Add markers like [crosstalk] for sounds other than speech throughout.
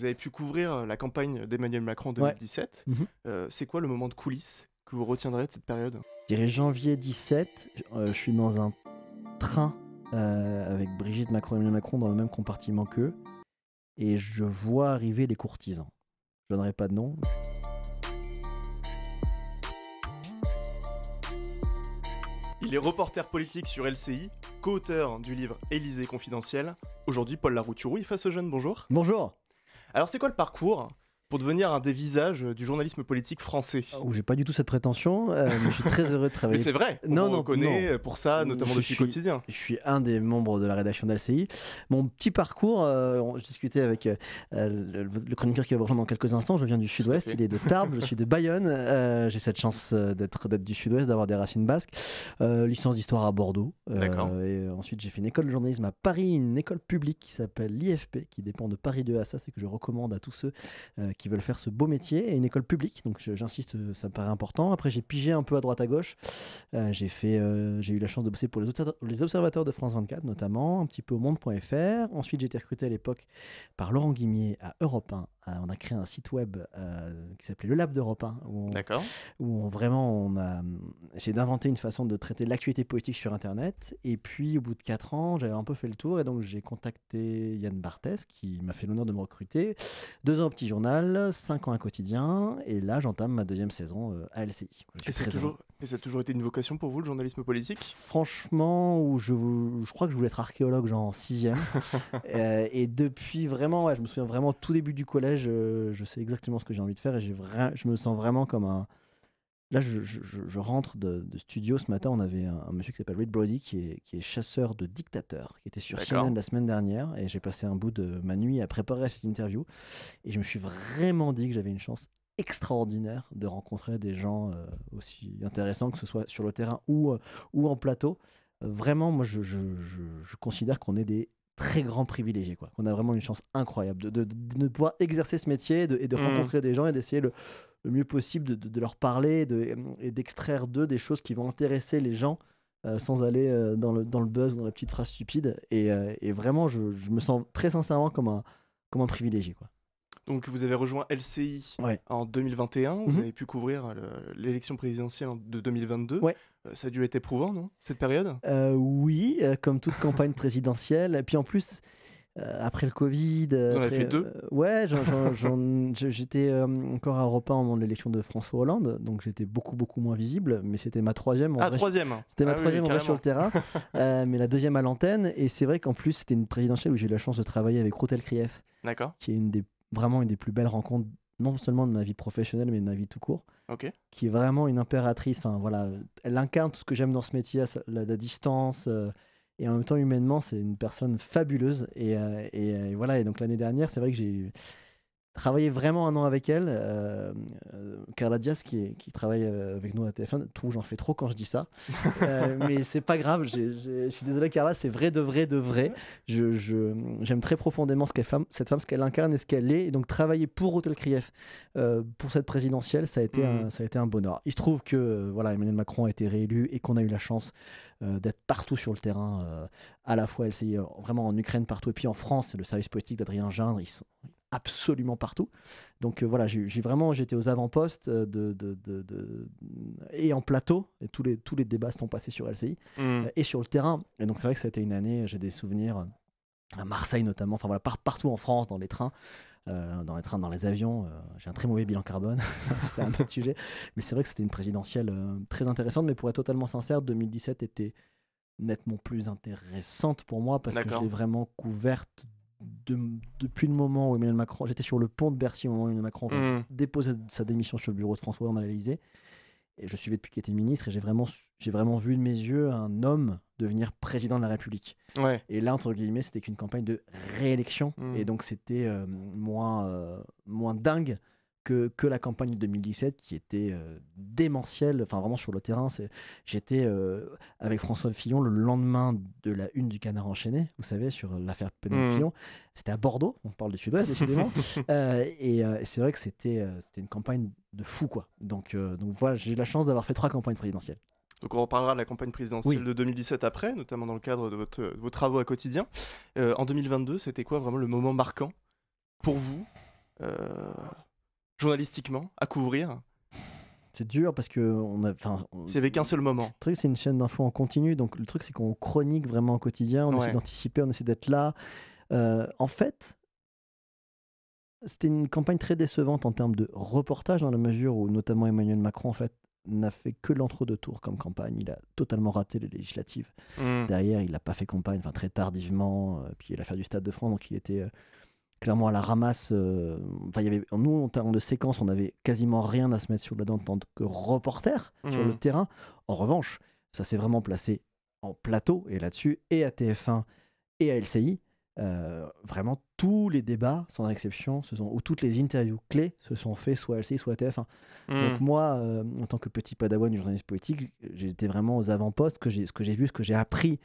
Vous avez pu couvrir euh, la campagne d'Emmanuel Macron en 2017. Mhm. Euh, c'est quoi le moment de coulisses que vous retiendrez de cette période Je dirais janvier 17. Euh, je suis dans un train avec Brigitte Macron et Emmanuel Macron dans le même compartiment qu'eux. Et je vois arriver les courtisans. Je donnerai pas de nom. Il est reporter politique sur LCI, co-auteur du livre Élysée confidentiel. Aujourd'hui, Paul Larouturou, face aux jeunes, bonjour. Bonjour. Alors c'est quoi le parcours pour devenir un des visages du journalisme politique français. Ah, où j'ai pas du tout cette prétention, euh, mais je suis très heureux de [laughs] travailler. mais c'est vrai, non, on non, connaît pour ça, notamment depuis quotidien. Je suis un des membres de la rédaction d'Alci. Mon petit parcours, euh, j'ai discuté avec euh, le, chroniqueur qui va vous rejoindre dans quelques instants, je viens du sud-ouest, il est de Tarbes, je suis de Bayonne, j'ai cette chance d'être du sud-ouest, d'avoir des racines basques, licence d'histoire à Bordeaux, et ensuite j'ai fait une école de journalisme à Paris, une école publique qui s'appelle l'IFP, qui dépend de Paris 2 à ça, c'est que je recommande à tous ceux qui veulent faire ce beau métier et une école publique. Donc j'insiste, euh, ça me paraît important. Après, j'ai pigé un peu à droite à gauche. Euh, j'ai fait, euh, j'ai eu la chance de bosser pour les, les, observateurs de France 24 notamment, un petit peu au monde.fr. Ensuite, j'ai été recruté à l'époque par Laurent Guimier à Europe 1 euh, on a créé un site web euh, qui s'appelait Le Lab d'Europe 1, où, on, où vraiment on a essayé d'inventer une façon de traiter l'actualité politique sur Internet. Et puis, au bout de quatre ans, j'avais un peu fait le tour et donc j'ai contacté Yann Barthès, qui m'a fait l'honneur de me recruter. Deux ans au petit journal, cinq ans à quotidien, et là, j'entame ma deuxième saison euh, à LCI. Et toujours, et ça a toujours été une vocation pour vous, le journalisme politique Franchement, je, crois que je voulais être archéologue, genre en 6 [laughs] euh, et depuis vraiment, ouais, je me souviens vraiment tout début du collège, euh, je sais exactement ce que j'ai envie de faire et je me sens vraiment comme un. Là, je, rentre de, studio ce matin. On avait un, monsieur qui s'appelle Reed Brody, qui est, qui est, chasseur de dictateurs, qui était sur CNN la semaine dernière. Et j'ai passé un bout de ma nuit à préparer cette interview. Et je me suis vraiment dit que j'avais une chance extraordinaire de rencontrer des gens euh, aussi intéressants, que ce soit sur le terrain ou, euh, ou en plateau. Euh, vraiment, moi, je, considère qu'on est des très grands privilégiés Quoi. Qu'on a vraiment une chance incroyable de, de, de, pouvoir exercer ce métier et de mmh. rencontrer des gens et d'essayer le, mieux possible de, leur parler et d'extraire d'eux des choses qui vont intéresser les gens sans aller dans, le, dans le buzz dans la petite phrase stupide. Et, vraiment, je, me sens très sincèrement comme un, comme privilégié. Quoi. Donc vous avez rejoint LCI en 2021, vous mhm. avez pu couvrir euh, l'élection présidentielle de 2022. Euh, ça a dû être éprouvant, non, cette période euh, Oui, comme toute campagne présidentielle. Et puis en plus, après le Covid. Vous en avez fait deux Ouais, [laughs] j'étais encore à Europe 1 au moment de l'élection de François Hollande, donc j'étais beaucoup, beaucoup moins visible, mais c'était ma troisième. En ah, troisième C'était ma ah troisième en vrai sur le terrain, [laughs] mais la deuxième à l'antenne. Et c'est vrai qu'en plus, c'était une présidentielle où j'ai eu la chance de travailler avec rotel Krief, qui est une des vraiment une des plus belles rencontres, non seulement de ma vie professionnelle, mais de ma vie tout court. Qui est vraiment une impératrice. Enfin, voilà, elle incarne tout ce que j'aime dans ce métier, la, la distance. Euh, et en même temps, humainement, c'est une personne fabuleuse. Et, euh, euh, et, voilà, et donc l'année dernière, c'est vrai que j'ai eu travailler vraiment un an avec elle. Euh, Carla Diaz, qui, qui, travaille euh, avec nous à TF1, tout, j'en fais trop quand je dis ça. [laughs] Euh, mais c'est pas grave, je suis désolé, Carla, c'est vrai de vrai de vrai. J'aime je, j'aime très profondément femme, cette femme, ce qu'elle incarne et ce qu'elle est. donc, travailler pour Hôtel Krief, pour cette présidentielle, ça a, été un, mm. ça a été un bonheur. Il se trouve que voilà, Emmanuel Macron a été réélu et qu'on a eu la chance d'être partout sur le terrain, à la fois s'est vraiment en Ukraine, partout, et puis en France, le service politique d'Adrien Gindre, ils sont absolument partout. Donc euh, voilà, j'ai vraiment, j'étais aux avant-postes euh, de, et en plateau. Et tous les, tous les débats sont passés sur LCI mmh. euh, et sur le terrain. Et donc c'est vrai que c'était une année, j'ai des souvenirs à Marseille notamment, enfin voilà, partout en France, dans les trains. dans les trains, dans les avions. J'ai un très mauvais bilan carbone, [laughs] c'est un autre sujet. Mais c'est vrai que c'était une présidentielle très intéressante. Mais pour être totalement sincère, 2017 était nettement plus intéressante pour moi parce que je l'ai vraiment couverte de, depuis le moment où Emmanuel Macron, j'étais sur le pont de Bercy au moment où Emmanuel Macron mm. déposait sa démission sur le bureau de François Hollande et je suivais depuis qu'il était ministre, et j'ai vraiment, vu de mes yeux un homme devenir président de la République. Et là, entre guillemets, c'était qu'une campagne de réélection, mm. et donc c'était euh, moins, euh, moins dingue que, que la campagne de 2017 qui était euh, démentielle. Enfin, vraiment sur le terrain, j'étais euh, avec François Fillon le lendemain de la une du Canard enchaîné, vous savez, sur l'affaire Pénélope mmh. Fillon. C'était à Bordeaux, on parle du Sud-Ouest, décidément. [laughs] Euh, et c'est vrai que c'était c'était une campagne de fou, quoi. Donc, donc voilà, j'ai eu la chance d'avoir fait trois campagnes présidentielles. Donc on reparlera de la campagne présidentielle de 2017 après, notamment dans le cadre de, votre, vos travaux à quotidien. en 2022, c'était quoi vraiment le moment marquant pour vous journalistiquement à couvrir c'est dur parce que on a enfin c'est avec un seul moment le truc c'est une chaîne d'infos en continu donc le truc c'est qu'on chronique vraiment au quotidien on essaie d'anticiper on essaie d'être là euh, en fait c'était une campagne très décevante en termes de reportage dans la mesure où notamment Emmanuel Macron en fait n'a fait que l'entre-deux tours comme campagne. Il a totalement raté les législatives. Mmh. Derrière, il n'a pas fait campagne, enfin très tardivement. Euh, puis il a l'affaire du Stade de France, donc il était euh, clairement à la ramasse. Euh, il y avait, nous, en termes de séquence, on avait quasiment rien à se mettre sur la dent en tant que reporter sur le mhm. terrain. En revanche, ça s'est vraiment placé en plateau, et là-dessus, et à TF1 et à LCI. Euh, vraiment, tous les débats, sans exception, ce ou toutes les interviews clés se sont faits soit à LCI, soit à TF1. Donc, mhm. moi, euh, en tant que petit padawan du journalisme politique, j'étais vraiment aux avant-postes, ce que j'ai vu, ce que j'ai appris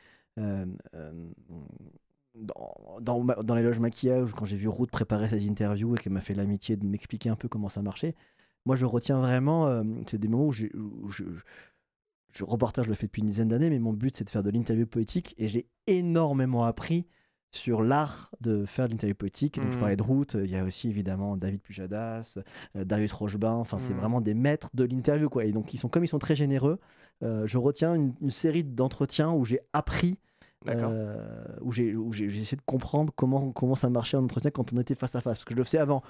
dans, dans, les loges maquillage, quand j'ai vu Ruth préparer ses interviews et qu'elle m'a fait l'amitié de m'expliquer un peu comment ça marchait, moi je retiens vraiment, euh, c'est des moments où, je, je, reportage, je le fais depuis une dizaine d'années, mais mon but c'est de faire de l'interview poétique et j'ai énormément appris sur l'art de faire de l'interview poétique. Donc, je mmh. parlais de Route, il y a aussi évidemment David Pujadas, euh, Darius Rochebain enfin, c'est mmh. vraiment des maîtres de l'interview. quoi. Et donc, ils sont, comme ils sont très généreux, euh, je retiens une série d'entretiens où j'ai appris euh, où j'ai essayé de comprendre comment, ça marchait en entretien quand on était face à face. Parce que je le faisais avant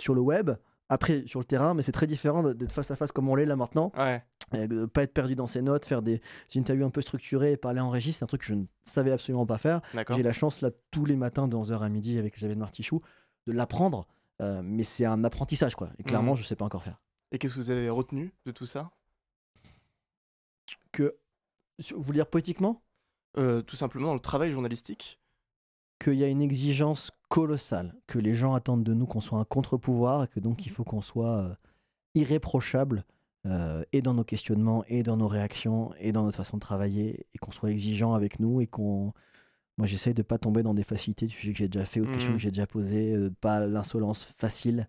sur le web, après sur le terrain, mais c'est très différent d'être face à face comme on l'est là maintenant. Ouais. ne pas être perdu dans ses notes, faire des interviews un peu structurées parler en régie, c'est un truc que je ne savais absolument pas faire. J'ai la chance là tous les matins de 11h à midi avec Xavier Martichoux de l'apprendre, euh, mais c'est un apprentissage quoi. Et clairement, mmh. je ne sais pas encore faire. Et qu'est-ce que vous avez retenu de tout ça Que vous lire dire poétiquement euh, tout simplement dans le travail journalistique Qu'il y a une exigence colossale, que les gens attendent de nous qu'on soit un contre-pouvoir et que donc il faut qu'on soit euh, irréprochable euh, et dans nos questionnements et dans nos réactions et dans notre façon de travailler et qu'on soit exigeant avec nous et qu'on. Moi, j'essaye de pas tomber dans des facilités du sujet que j'ai déjà fait ou de questions mhm. que j'ai déjà posées, pas l'insolence facile.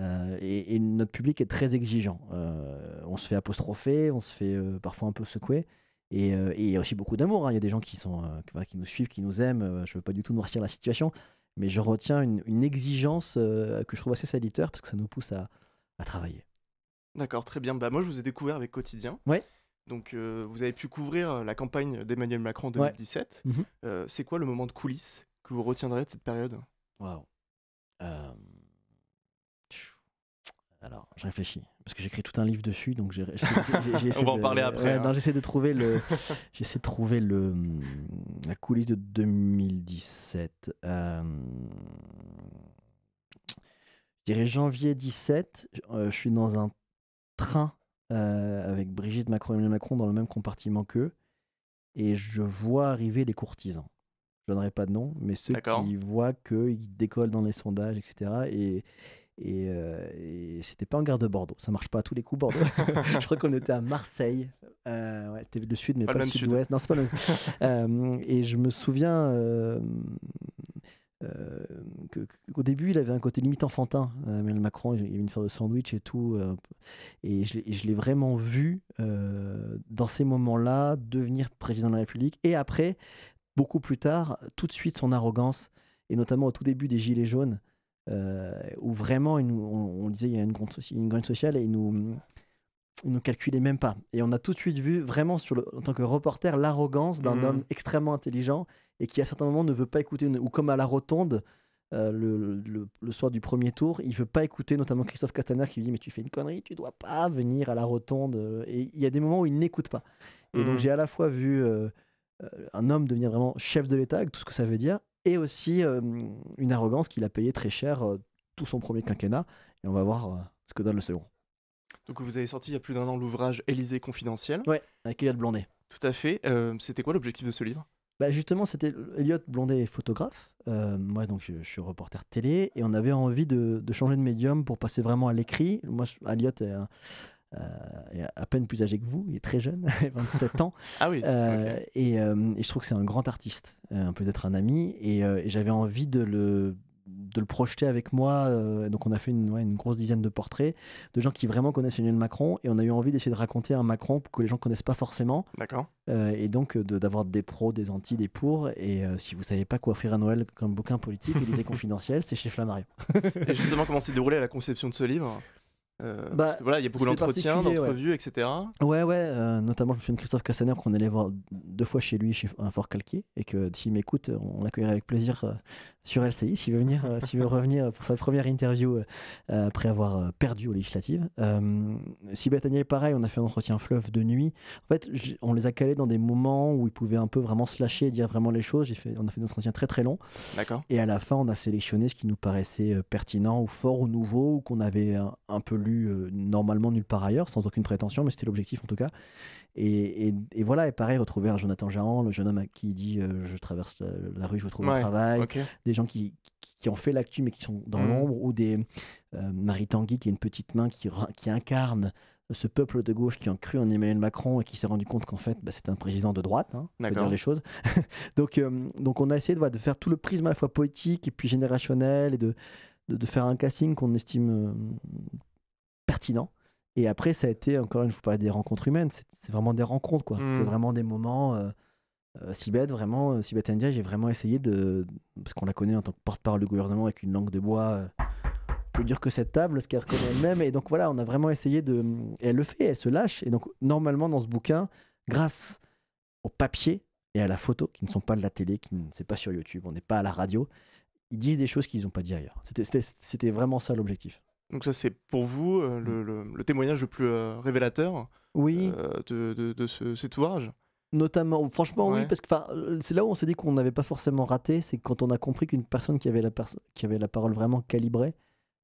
et, notre public est très exigeant. on se fait apostropher, on se fait parfois un peu secouer. Euh, et, il y a aussi beaucoup d'amour. Hein. Il y a des gens qui, sont, euh, qui nous suivent, qui nous aiment. Euh, je ne veux pas du tout noircir la situation, mais je retiens une, exigence que je trouve assez salitaire parce que ça nous pousse à, travailler. D'accord, très bien. Bah, moi, je vous ai découvert avec Quotidien. Ouais. Donc, vous avez pu couvrir la campagne d'Emmanuel Macron en 2017. Mhm. C'est quoi le moment de coulisses que vous retiendrez de cette période Waouh alors, je réfléchis, parce que j'écris tout un livre dessus, donc j'ai. [laughs] On va en parler après. Hein. j'essaie de trouver le, [laughs] j'essaie de trouver le hum, la coulisse de 2017. Euh, je dirais janvier 17. Euh, je suis dans un train euh, avec Brigitte Macron et Emmanuel Macron dans le même compartiment qu'eux, et je vois arriver les courtisans. Je donnerai pas de nom, mais ceux qui voient qu'ils décollent dans les sondages, etc. Et euh, et, c'était pas en gare de Bordeaux. Ça marche pas à tous les coups, Bordeaux. [laughs] je crois qu'on était à Marseille. Euh, ouais, c'était le sud, mais pas, le sud-ouest. Non, c'est pas le [laughs] euh, Et je me souviens. qu'au début, il avait un côté limite enfantin, Emmanuel Macron, il y avait une sorte de sandwich et tout. et je, je l'ai vraiment vu dans ces moments-là devenir président de la République. Et après, beaucoup plus tard, tout de suite son arrogance, et notamment au tout début des Gilets jaunes, euh, où vraiment, on, disait, il y a une, une sociale et ils nous, nous calculaient même pas. Et on a tout de suite vu, vraiment, sur en tant que reporter, l'arrogance d'un mhm. homme extrêmement intelligent et qui, à certains moments, ne veut pas écouter, ou comme à la rotonde, euh, le, soir du premier tour. Il veut pas écouter notamment Christophe Castaner qui lui dit mais tu fais une connerie, tu dois pas venir à la rotonde. Euh, et il y a des moments où il n'écoute pas. Et donc mhm. j'ai à la fois vu un homme devenir vraiment chef de l'État, tout ce que ça veut dire, et aussi une arrogance qu'il a payée très cher tout son premier quinquennat. Et on va voir ce que donne le second. Donc vous avez sorti il y a plus d'un an l'ouvrage Élysée confidentiel. Oui avec Elliot Blondet. Tout à fait. c'était quoi l'objectif de ce livre bah justement, c'était Elliot Blondet photographe. moi, donc, je, suis reporter télé et on avait envie de, changer de médium pour passer vraiment à l'écrit. Moi, Elliot est euh, à peine plus âgé que vous, il est très jeune, 27 [laughs] ans. ah oui. Euh, euh, et, je trouve que c'est un grand artiste. Euh, on peut être un ami. Et, j'avais envie de le projeter avec moi. donc on a fait une, une, grosse dizaine de portraits de gens qui vraiment connaissent Emmanuel Macron et on a eu envie d'essayer de raconter un Macron que les gens connaissent pas forcément. D'accord. et donc d'avoir des pros, des anti, des pour. Et si vous savez pas quoi offrir à Noël comme bouquin politique, [laughs] lisez confidentiel, c'est chez Flammarion. et justement, comment s'est déroulé la conception de ce livre euh, bah, voilà, il y a beaucoup d'entretiens, d'entrevues, etc. Ouais, ouais. Euh, notamment, je me souviens de Christophe Cassaner qu'on allait voir deux fois chez lui, chez un euh, Fort Calquier, et que s'il m'écoute, on l'accueillera avec plaisir sur LCI s'il veut venir, s'il veut [laughs] revenir pour sa première interview après avoir perdu aux législatives. si Bethania est pareil, on a fait un entretien fleuve de nuit. En fait, on les a calés dans des moments où ils pouvaient un peu vraiment se lâcher, et dire vraiment les choses. Fait, on a fait un entretien très très long D'accord. Et à la fin, on a sélectionné ce qui nous paraissait pertinent ou fort ou nouveau ou qu'on avait un, un peu lu euh, normalement nulle part ailleurs, sans aucune prétention, mais c'était l'objectif en tout cas. Et, et, voilà, et pareil, retrouver un Jonathan Jahan, le jeune homme qui dit euh, Je traverse la, rue, je trouve ouais, un travail. Des gens qui, qui, ont fait l'actu mais qui sont dans mmh. l'ombre, ou des euh, Marie Tanguy qui est une petite main qui, qui incarne ce peuple de gauche qui a cru en Emmanuel Macron et qui s'est rendu compte qu'en fait, bah, c'est un président de droite, hein, dire les choses. [laughs] donc, donc on a essayé de, de faire tout le prisme à la fois poétique et puis générationnel et de, de, faire un casting qu'on estime pertinent. Et après, ça a été, encore une fois, je des rencontres humaines, c'est vraiment des rencontres, quoi. C'est mm. vraiment des moments. Euh, euh, si bête, vraiment, euh, si bête India, j'ai vraiment essayé de. Parce qu'on la connaît en tant que porte-parole du gouvernement avec une langue de bois plus dure que cette table, ce qu'elle reconnaît elle-même. Et donc voilà, on a vraiment essayé de. Et elle le fait, elle se lâche. Et donc, normalement, dans ce bouquin, grâce au papier et à la photo, qui ne sont pas de la télé, qui ne c'est pas sur YouTube, on n'est pas à la radio, ils disent des choses qu'ils n'ont pas dit ailleurs. C'était vraiment ça l'objectif. Donc ça, c'est pour vous euh, mm. le, témoignage le plus euh, révélateur oui. Euh, de, de, ce, cet ouvrage. Notamment, franchement, oui, parce que c'est là où on s'est dit qu'on n'avait pas forcément raté, c'est quand on a compris qu'une personne qui avait, la qui avait la parole vraiment calibrée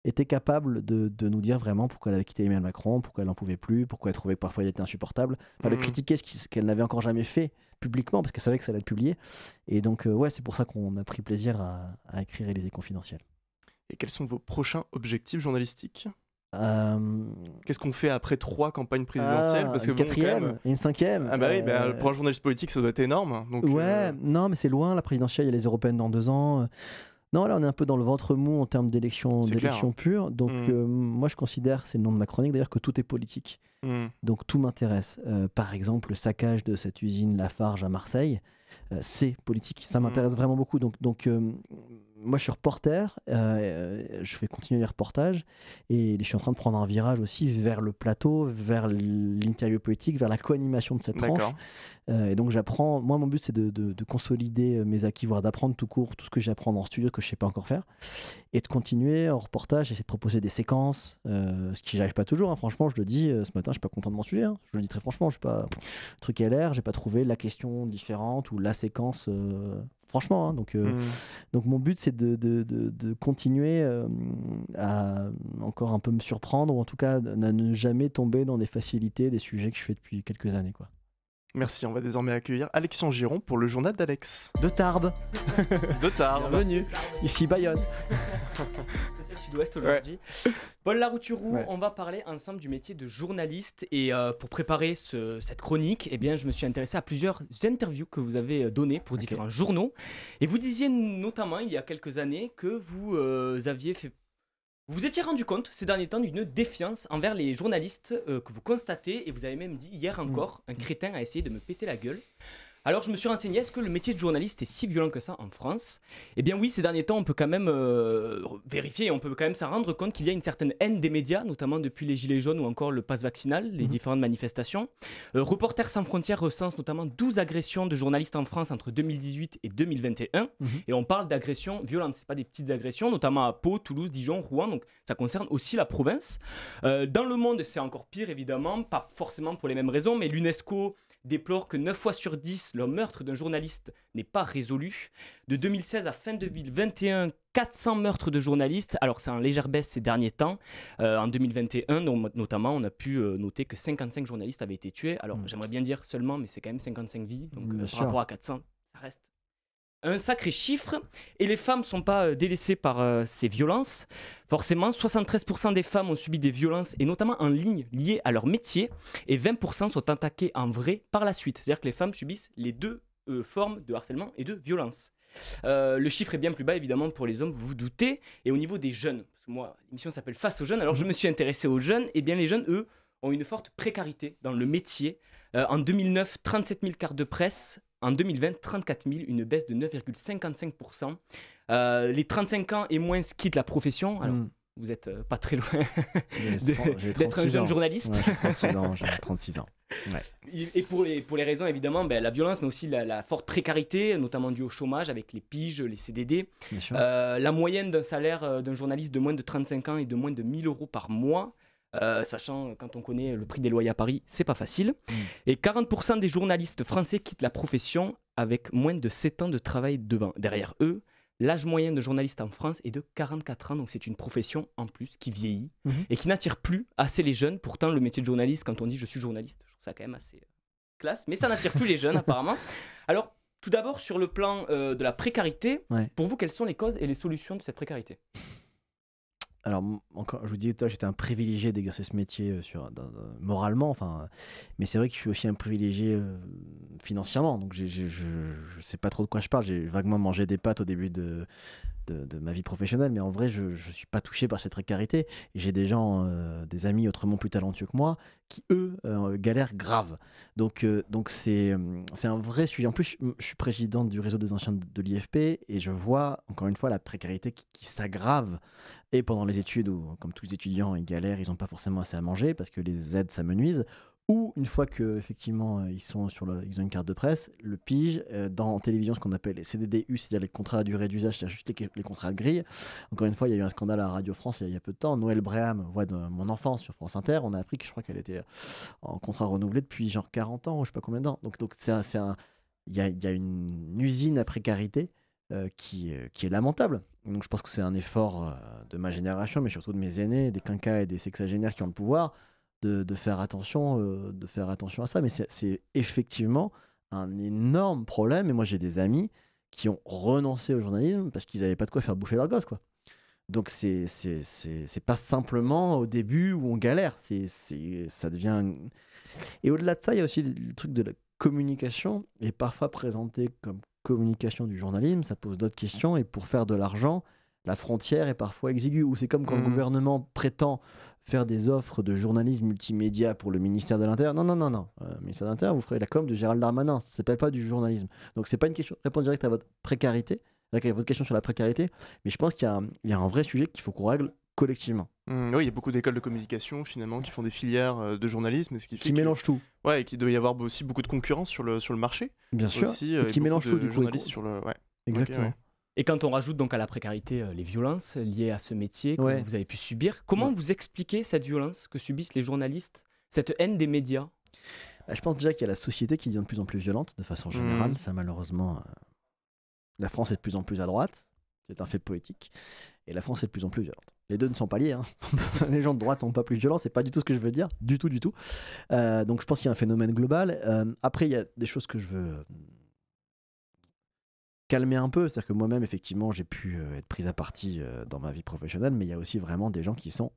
était capable de, de, nous dire vraiment pourquoi elle avait quitté Emmanuel Macron, pourquoi elle n'en pouvait plus, pourquoi elle trouvait parfois il était insupportable, enfin, de mm. critiquer ce qu'elle n'avait encore jamais fait publiquement, parce qu'elle savait que ça allait être publié. Et donc, ouais, c'est pour ça qu'on a pris plaisir à, à écrire les éconfidentiels et quels sont vos prochains objectifs journalistiques euh, Qu'est-ce qu'on fait après trois campagnes ah, présidentielles Parce que une quatrième, une cinquième. Ah bah, bah euh, pour un journaliste politique, ça doit être énorme. Hein, ouais, euh, non, mais c'est loin. La présidentielle, il y a les européennes dans deux ans. Non, là, on est un peu dans le ventre mou en termes d'élections hein. pures. Donc, mm. moi, je considère, c'est le nom de ma chronique d'ailleurs, que tout est politique. Mm. Donc, tout m'intéresse. par exemple, le saccage de cette usine Lafarge à Marseille, euh, c'est politique. Ça mm. m'intéresse vraiment beaucoup. Donc, donc euh, moi, je suis reporter, euh, je vais continuer les reportages et je suis en train de prendre un virage aussi vers le plateau, vers l'intérieur politique, vers la co-animation de cette tranche. et donc, j'apprends. Moi, mon but, c'est de, consolider mes acquis, voire d'apprendre tout court tout ce que j'apprends en studio que je sais pas encore faire et de continuer en reportage, essayer de proposer des séquences, ce qui j'arrive pas toujours. Hein. Franchement, je le dis ce matin, je suis pas content de mon sujet. Hein. Je le dis très franchement, je suis pas truc truc l'air j'ai pas trouvé la question différente ou la séquence. Euh, franchement, hein, donc, euh, hmm. donc mon but c'est de, de continuer euh, à encore un peu me surprendre, ou en tout cas à ne jamais tomber dans des facilités des sujets que je fais depuis quelques années. Quoi. Merci, on va désormais accueillir Alexandre Giron pour le journal d'Alex. De Tarbes. [laughs] de Tarbes. Bienvenue. Ici Bayonne. [laughs] Sud-Ouest aujourd'hui. Paul Larouturou, on va parler ensemble du métier de journaliste. Et euh, pour préparer cette chronique, eh bien, je me suis intéressé à plusieurs interviews que vous avez euh, données pour différents journaux. Et vous disiez notamment il y a quelques années que vous euh, aviez fait vous vous étiez rendu compte ces derniers temps d'une défiance envers les journalistes euh, que vous constatez, et vous avez même dit hier encore, mmh. un crétin a essayé de me péter la gueule. Alors je me suis renseigné, est-ce que le métier de journaliste est si violent que ça en France Eh bien oui, ces derniers temps, on peut quand même euh, vérifier, on peut quand même s'en rendre compte qu'il y a une certaine haine des médias, notamment depuis les Gilets jaunes ou encore le passe vaccinal, les mhm. différentes manifestations. Euh, Reporters sans frontières recense notamment 12 agressions de journalistes en France entre 2018 et 2021. Mhm. Et on parle d'agressions violentes, c'est pas des petites agressions, notamment à Pau, Toulouse, Dijon, Rouen, donc ça concerne aussi la province. Euh, dans le monde, c'est encore pire évidemment, pas forcément pour les mêmes raisons, mais l'UNESCO déplore que 9 fois sur 10, le meurtre d'un journaliste n'est pas résolu. De 2016 à fin 2021, 400 meurtres de journalistes. Alors, c'est en légère baisse ces derniers temps. Euh, en 2021, notamment, on a pu euh, noter que 55 journalistes avaient été tués. Alors, hmm. j'aimerais bien dire seulement, mais c'est quand même 55 vies. Donc, euh, par rapport à 400, ça reste un sacré chiffre. Et les femmes ne sont pas euh, délaissées par euh, ces violences. Forcément, 73% des femmes ont subi des violences, et notamment en ligne, liées à leur métier. Et 20% sont attaquées en vrai par la suite. C'est-à-dire que les femmes subissent les deux euh, formes de harcèlement et de violence. le chiffre est bien plus bas évidemment pour les hommes, vous vous doutez. Et au niveau des jeunes, parce que moi, l'émission s'appelle Face aux jeunes, alors je me suis intéressé aux jeunes, et bien les jeunes, eux, ont une forte précarité dans le métier. en 2009, 37 000 cartes de presse, en 2020, 34 000, une baisse de 9,55%. Euh, les 35 ans et moins quittent la profession. Alors, hmm. vous n'êtes euh, pas très loin d'être un jeune journaliste. j'ai 36 ans. Et pour les, pour les raisons, évidemment, ben, la violence, mais aussi la, forte précarité, notamment due au chômage avec les piges, les CDD. Euh, la moyenne d'un salaire d'un journaliste de moins de 35 ans est de moins de 1 000 euros par mois. Euh, sachant, euh, quand on connaît le prix des loyers à Paris, c'est pas facile. Mm. Et 40% des journalistes français quittent la profession avec moins de 7 ans de travail devant, derrière eux. L'âge moyen de journaliste en France est de 44 ans, donc c'est une profession en plus qui vieillit mm-hmm. et qui n'attire plus assez les jeunes. Pourtant, le métier de journaliste, quand on dit je suis journaliste, je trouve ça quand même assez euh, classe, mais ça n'attire plus les jeunes [laughs] apparemment. Alors, tout d'abord, sur le plan de la précarité, pour vous, quelles sont les causes et les solutions de cette précarité alors, encore, je vous dis, toi, j'étais un privilégié d'exercer ce métier euh, sur, moralement, enfin, euh, mais c'est vrai que je suis aussi un privilégié euh, financièrement. Donc, je ne sais pas trop de quoi je parle. J'ai vaguement mangé des pâtes au début de, de, ma vie professionnelle, mais en vrai, je ne suis pas touché par cette précarité. J'ai des gens, euh, des amis autrement plus talentueux que moi, qui, eux, euh, galèrent grave. Donc, euh, donc c'est, c'est un vrai sujet. En plus, je, suis président du réseau des anciens de, l'IFP et je vois, encore une fois, la précarité qui, s'aggrave. Et pendant les études, où, comme tous les étudiants, ils galèrent, ils n'ont pas forcément assez à manger parce que les aides, ça ou une fois que effectivement euh, ils sont sur ils ont une carte de presse, le pige euh, dans télévision ce qu'on appelle les CDDU, c'est-à-dire les contrats à durée d'usage, c'est-à-dire juste les, contrats de grille. Encore une fois, il y a eu un scandale à Radio France il y a, peu de temps. Noël Bréham, voix de mon enfance sur France Inter, on a appris que je crois qu'elle était euh, en contrat renouvelé depuis genre 40 ans ou je sais pas combien de Donc donc c'est un, il y a, une usine à précarité qui, qui, est lamentable. Donc je pense que c'est un effort de ma génération, mais surtout de mes aînés, des quinquas et des sexagénaires qui ont le pouvoir, de, faire attention, euh, de faire attention à ça. Mais c'est effectivement un énorme problème. Et moi, j'ai des amis qui ont renoncé au journalisme parce qu'ils n'avaient pas de quoi faire bouffer leur gosse, quoi. Donc c'est c'est pas simplement au début où on galère, c'est ça devient et au-delà de ça, il y a aussi le truc de la communication et parfois présenté comme communication du journalisme, ça pose d'autres questions et pour faire de l'argent, la frontière est parfois exiguë, ou c'est comme quand le mm. gouvernement prétend faire des offres de journalisme multimédia pour le ministère de l'Intérieur. Non, non, non, non. Le euh, ministère de l'Intérieur, vous ferez la com de Gérald Darmanin. Ça s'appelle pas du journalisme. Donc c'est pas une question. Répondre direct à votre précarité, à votre question sur la précarité. Mais je pense qu'il y, a un vrai sujet qu'il faut qu'on règle collectivement. Mm, oui, il y a beaucoup d'écoles de communication finalement qui font des filières euh, de journalisme, qui, qui mélangent tout. Ouais, et qui doit y avoir aussi beaucoup de concurrence sur le sur le marché. Bien sûr. et qui mélange tout du coup. sur le. Exactement. Et quand on rajoute donc à la précarité euh, les violences liées à ce métier que vous avez pu subir, comment vous expliquez cette violence que subissent les journalistes, cette haine des médias bah, Je pense déjà qu'il y a la société qui devient de plus en plus violente de façon générale. Mmh. Ça malheureusement, euh, la France est de plus en plus à droite, c'est un fait politique, et la France est de plus en plus violente. Les deux ne sont pas liés. Hein. [laughs] les gens de droite sont pas plus violents, c'est pas du tout ce que je veux dire, du tout, du tout. Euh, donc je pense qu'il y a un phénomène global. après, il y a des choses que je veux calmer un peu. C'est-à-dire que moi-même, effectivement, j'ai pu euh, être prise à partie euh, dans ma vie professionnelle, mais il y a aussi vraiment des gens qui sont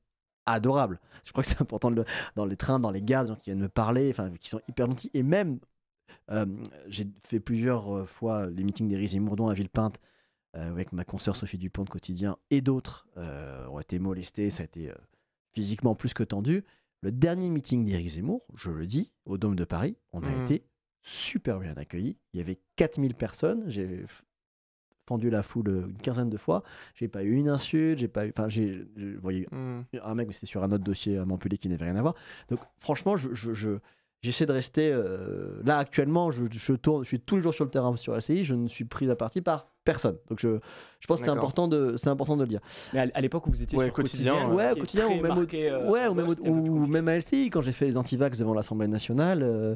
adorables. Je crois que c'est [laughs] important dans les trains, dans les gares, qui viennent me parler, enfin, qui sont hyper gentils. Et même, euh, j'ai fait plusieurs fois les meetings d'Éric Zemmour, à Villepinte avec ma consoeur Sophie Dupont de Quotidien et d'autres ont été molestés. Ça a été physiquement plus que tendu. Le dernier meeting d'Éric Zemmour, je le dis, au Dôme de Paris, on a mmh. été super bien accueilli. Il y avait 4000 personnes. J'ai fendu la foule une quinzaine de fois. J'ai pas eu une insulte. J'ai pas eu. Enfin, j'ai. voyez, mmh. un mec, mais c'était sur un autre dossier à Montpellier qui n'avait rien à voir. Donc, franchement, je. J'essaie de rester euh, là actuellement. Je, tourne, je suis tous les jours sur le terrain sur LCI. Je ne suis pris à partie par personne. Donc je, je pense que c'est important de c'est important de le dire. Mais à l'époque où vous étiez sur quotidien, ouais, quotidien ou même euh, ouais, ou même, à LCI quand j'ai fait les antivax devant l'Assemblée nationale, euh,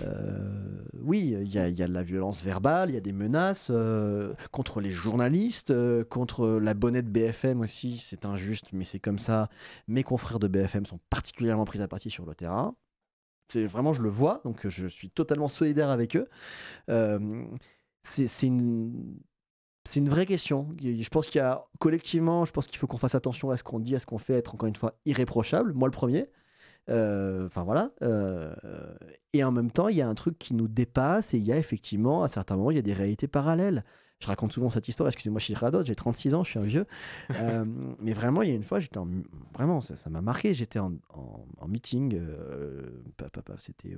euh, oui, il y, a de la violence verbale, il y a des menaces euh, contre les journalistes, euh, contre la bonnette BFM aussi, c'est injuste, mais c'est comme ça. Mes confrères de BFM sont particulièrement pris à partie sur le terrain. C'est vraiment, je le vois, donc je suis totalement solidaire avec eux. c'est une c'est une vraie question. Je pense qu'il y a collectivement, je pense qu'il faut qu'on fasse attention à ce qu'on dit, à ce qu'on fait, être encore une fois irréprochable. Moi, le premier. Euh, enfin voilà. Euh, et en même temps, il y a un truc qui nous dépasse et il y a effectivement, à certains moments, il y a des réalités parallèles je raconte souvent cette histoire, excusez-moi, je suis j'ai 36 ans, je suis un vieux. Euh, [laughs] mais vraiment, il y a une fois, j'étais vraiment, ça m'a marqué. J'étais en, en, meeting, euh, c'était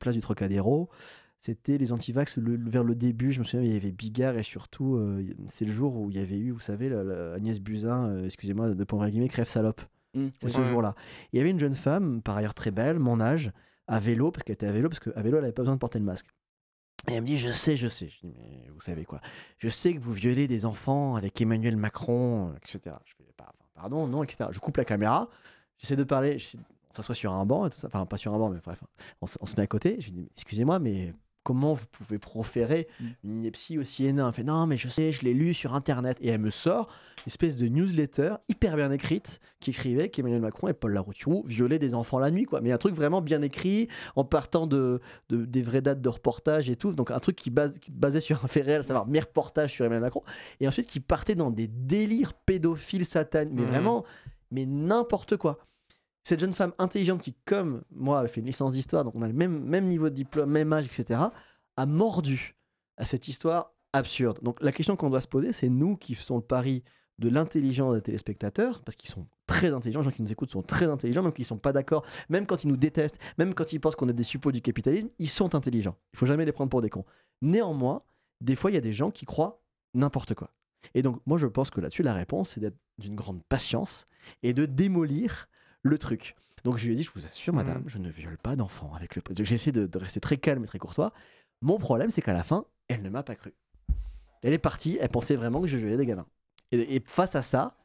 place du Trocadéro. C'était les antivax le, vers le début. Je me souviens, il y avait Bigard et surtout, c'est le jour où il y avait eu, vous savez, Agnès Buzyn, excusez-moi, de point guillemets, crève salope. Mmh, c'est ce jour-là. Il y avait une jeune femme, par ailleurs très belle, mon âge, à vélo, parce qu'elle était à vélo, parce qu'à vélo, elle n'avait pas besoin de porter le masque. Et elle me dit, je sais, je sais. Je dis, mais vous savez quoi Je sais que vous violez des enfants avec Emmanuel Macron, etc. Je fais, bah, pardon, non, etc. Je coupe la caméra, j'essaie de parler, on s'assoit sur un banc, et tout ça. enfin pas sur un banc, mais bref, hein. on, on se met à côté. Je dis, excusez-moi, mais comment vous pouvez proférer mm. une ineptie aussi énorme Elle fait non, mais je sais, je l'ai lu sur internet. Et elle me sort une espèce de newsletter hyper bien écrite qui écrivait qu'Emmanuel Macron et Paul Larouchou violaient des enfants la nuit, quoi. Mais un truc vraiment bien écrit en partant de, des vraies dates de reportage et tout. Donc un truc qui, basait sur un fait réel, à savoir mes reportages sur Emmanuel Macron. Et ensuite qui partait dans des délires pédophiles Satan. mais mm. vraiment, mais n'importe quoi. Cette jeune femme intelligente qui, comme moi, a fait une licence d'histoire, donc on a le même, même niveau de diplôme, même âge, etc., a mordu à cette histoire absurde. Donc la question qu'on doit se poser, c'est nous qui faisons le pari de l'intelligence des téléspectateurs, parce qu'ils sont très intelligents, les gens qui nous écoutent sont très intelligents, même qu'ils ne sont pas d'accord, même quand ils nous détestent, même quand ils pensent qu'on est des suppôts du capitalisme, ils sont intelligents. Il faut jamais les prendre pour des cons. Néanmoins, des fois, il y a des gens qui croient n'importe quoi. Et donc, moi, je pense que là-dessus, la réponse, c'est d'être d'une grande patience et de démolir le truc. Donc je lui ai dit, je vous assure, madame, mm. je ne viole pas d'enfant avec le pote. J'ai essayé de, rester très calme et très courtois. Mon problème, c'est qu'à la fin, elle ne m'a pas cru. Elle est partie, elle pensait vraiment que je violais des gamins. Et, face à ça,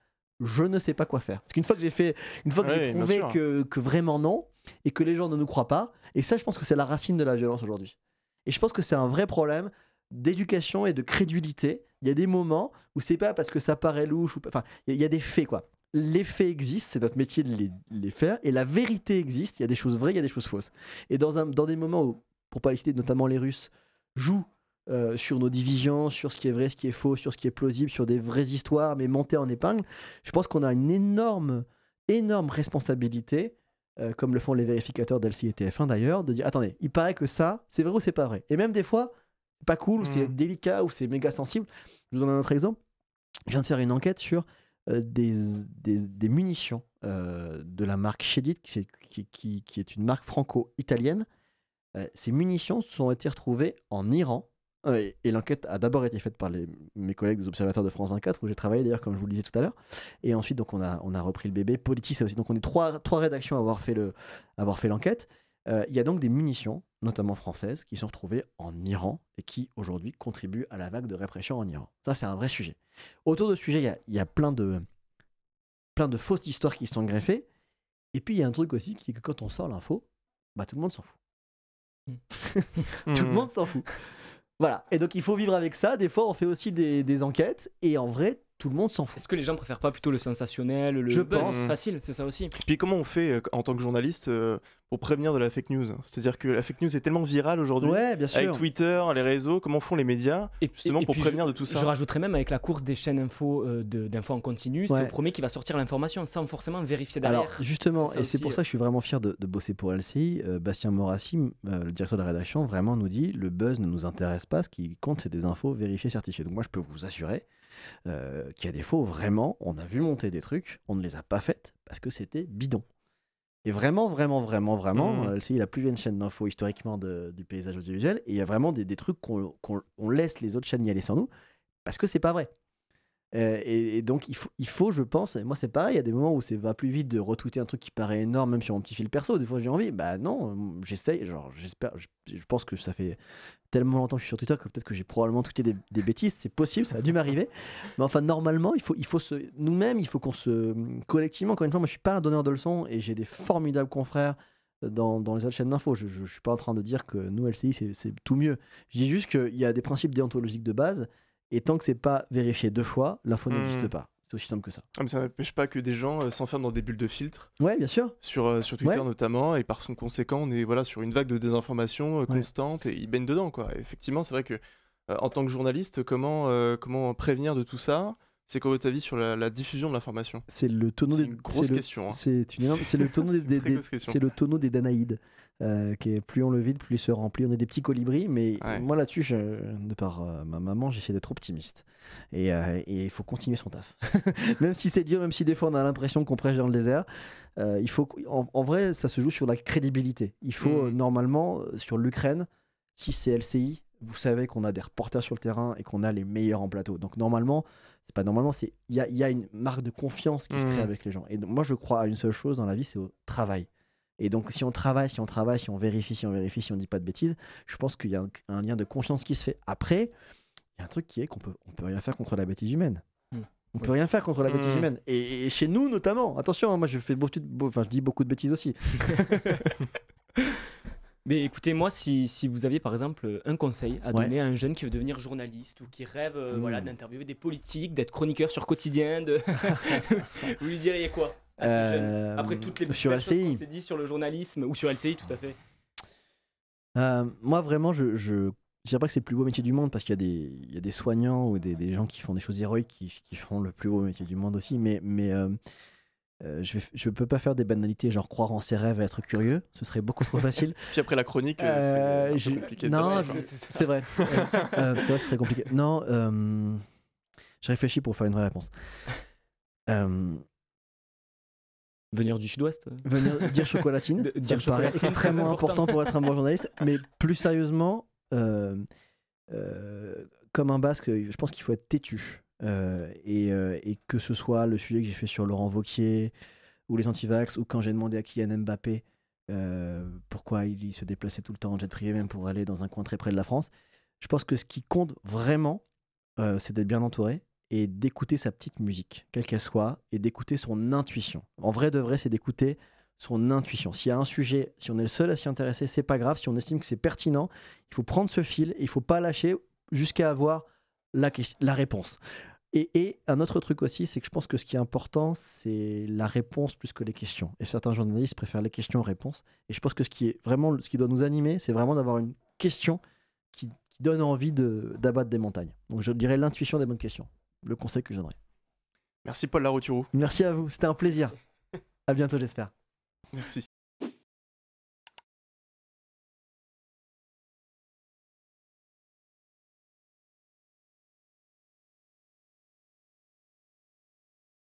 je ne sais pas quoi faire. Parce qu'une fois que j'ai fait, une fois que ah j'ai prouvé que, vraiment non, et que les gens ne nous croient pas, et ça, je pense que c'est la racine de la violence aujourd'hui. Et je pense que c'est un vrai problème d'éducation et de crédulité. Il y a des moments où c'est pas parce que ça paraît louche, ou enfin, il y, a des faits quoi les faits existent, c'est notre métier de les, faire, et la vérité existe, il y a des choses vraies, il y a des choses fausses. Et dans, un, dans des moments où, pour pas les citer, notamment les Russes, jouent euh, sur nos divisions, sur ce qui est vrai, ce qui est faux, sur ce qui est plausible, sur des vraies histoires, mais montées en épingle, je pense qu'on a une énorme, énorme responsabilité, euh, comme le font les vérificateurs d'LCI et TF1 d'ailleurs, de dire attendez, il paraît que ça, c'est vrai ou c'est pas vrai. Et même des fois, pas cool, ou c'est mmh. délicat ou c'est méga sensible. Je vous en donne un autre exemple. Je viens de faire une enquête sur euh, des, des, munitions euh, de la marque Shedit, qui, est une marque franco-italienne. Euh, ces munitions sont été retrouvées en Iran. et, l'enquête a d'abord été faite par mes collègues des observateurs de France 24, où j'ai travaillé d'ailleurs, comme je vous le disais tout à l'heure. Et ensuite, donc, on a, on a repris le bébé. Politis aussi. Donc, on est trois, trois rédactions à avoir fait l'enquête. Euh, il y a donc des munitions, notamment françaises, qui sont retrouvées en Iran et qui aujourd'hui contribuent à la vague de répression en Iran. Ça, c'est un vrai sujet. Autour de ce sujet, il y a, plein, de, plein de fausses histoires qui sont greffées. Et puis, il y a un truc aussi qui est que quand on sort l'info, bah, tout le monde s'en fout. Hmm. [laughs] tout le hmm. monde s'en fout. Voilà. Et donc, il faut vivre avec ça. Des fois, on fait aussi des enquêtes. Et en vrai, tout le monde s'en fout. Est-ce que les gens préfèrent pas plutôt le sensationnel, le Je buzz pense. Mmh. facile, c'est ça aussi. Puis comment on fait euh, en tant que journaliste euh, pour prévenir de la fake news C'est-à-dire que la fake news est tellement virale aujourd'hui, Ouais, bien sûr. avec Twitter, les réseaux, comment font les médias Et justement pour prévenir de tout ça Je rajouterais même avec la course des chaînes info euh, en continu, c'est le premier qui va sortir l'information sans forcément vérifier derrière. Alors justement, et c'est pour ça que je suis vraiment fier de, bosser pour LCI. Bastien Morassi, le directeur de la rédaction, vraiment nous dit le buzz ne nous intéresse pas. Ce qui compte, c'est des infos vérifiées, certifiées. Donc moi, je peux vous assurer euh, qui des défaut, vraiment, on a vu monter des trucs, on ne les a pas faites parce que c'était bidon. Et vraiment, vraiment, vraiment, vraiment, c'est mmh. euh, la plus vieille chaîne d'infos historiquement du paysage audiovisuel. Et il y a vraiment des, trucs qu'on laisse les autres chaînes y aller sans nous parce que c'est pas vrai. Euh, et, donc, il faut, je pense, et moi c'est pareil, il y a des moments où ça va plus vite de retweeter un truc qui paraît énorme, même sur mon petit fil perso. Des fois j'ai envie, bah non, mm, j'essaye, genre j'espère, je, pense que ça fait tellement longtemps que je suis sur Twitter que peut-être que j'ai probablement tweeté des, bêtises, c'est possible, ça a dû m'arriver. [laughs] Mais enfin, normalement, il faut, se, nous-mêmes, il faut qu'on se, mm, collectivement, encore une fois, moi je suis pas un donneur de leçons et j'ai des formidables confrères. Dans, les autres chaînes d'infos. Je ne suis pas en train de dire que nous, LCI, c'est tout mieux. Je dis juste qu'il y a des principes déontologiques de base et tant que c'est pas vérifié deux fois, l'info hmm. n'existe pas. C'est aussi simple que ça. Ah, mais ça n'empêche pas que des gens euh, s'enferment dans des bulles de filtre. Ouais, bien sûr. Sur, euh, sur Twitter notamment, et par son conséquent, on est voilà, sur une vague de désinformation euh, constante et ils baignent dedans. Quoi. effectivement, c'est vrai que en tant que journaliste, comment, comment prévenir de tout ça c'est quoi votre avis sur la, diffusion de l'information C'est le tonneau des. C'est une grosse question. C'est le tonneau des, c'est le tonneau des Danaïdes. Euh, qui est, plus on le vide, plus il se remplit. On est des petits colibris, mais moi là-dessus, de par euh, ma maman, j'essaie d'être optimiste. Et euh, il faut continuer son taf. [laughs] même si c'est dur, même si des fois on a l'impression qu'on prêche dans le désert, il faut, en, vrai, ça se joue sur la crédibilité. Il faut mmh. normalement, sur l'Ukraine, si c'est LCI, vous savez qu'on a des reporters sur le terrain et qu'on a les meilleurs en plateau. Donc normalement, c'est pas normalement, c'est il y a, une marque de confiance qui se crée mmh. avec les gens. Et moi, je crois à une seule chose dans la vie, c'est au travail. Et donc, si on travaille, si on travaille, si on vérifie, si on vérifie, si on dit pas de bêtises, je pense qu'il y a un, lien de confiance qui se fait. Après, il y a un truc qui est qu'on peut, on peut rien faire contre la bêtise humaine. Mmh. On peut rien faire contre la bêtise mmh. humaine. Et, chez nous, notamment. Attention, hein, moi, je fais beaucoup, enfin, je dis beaucoup de bêtises aussi. [laughs] Mais écoutez, moi, si, si, vous aviez par exemple un conseil à donner à un jeune qui veut devenir journaliste ou qui rêve euh, hmm. voilà, d'interviewer des politiques, d'être chroniqueur sur quotidien, de... [laughs] vous lui diriez quoi à ce jeune euh, Après toutes les sur choses qu'on s'est dit sur le journalisme ou sur LCI, tout à fait. Euh, moi, vraiment, je, je je dirais pas que c'est le plus beau métier du monde parce qu'il y, y, a des soignants ou des, des, gens qui font des choses héroïques qui, qui, font le plus beau métier du monde aussi, mais, mais euh, je, vais, peux pas faire des banalités, genre croire en ses rêves et être curieux, ce serait beaucoup trop facile. [laughs] Puis après la chronique, euh, c'est euh, Non, c'est vrai. [laughs] c'est vrai que ce serait compliqué. Non, je réfléchis pour faire une vraie réponse. Venir du sud-ouest [laughs] dire chocolatine. De, dire extrêmement important. pour être un bon journaliste. Mais plus sérieusement, comme un basque, je pense qu'il faut être têtu. Euh, euh, et, que ce soit le sujet que j'ai fait sur Laurent Vauquier ou les antivax, ou quand j'ai demandé à Kylian Mbappé euh, pourquoi il, se déplaçait tout le temps en jet privé, même pour aller dans un coin très près de la France, je pense que ce qui compte vraiment, c'est d'être bien entouré et d'écouter sa petite musique, quelle qu'elle soit, et d'écouter son intuition. En vrai de vrai, c'est d'écouter son intuition. S'il y a un sujet, si on est le seul à s'y intéresser, c'est pas grave. Si on estime que c'est pertinent, il faut prendre ce fil et il faut pas lâcher jusqu'à avoir la, la réponse. Et, un autre truc aussi, c'est que je pense que ce qui est important, c'est la réponse plus que les questions. Et certains journalistes préfèrent les questions aux réponses. Et je pense que ce qui est vraiment, ce qui doit nous animer, c'est vraiment d'avoir une question qui, donne envie d'abattre des montagnes. Donc je dirais l'intuition des bonnes questions. Le conseil que je Merci Paul Larouturou. Merci à vous, c'était un plaisir. À bientôt, j'espère. Merci.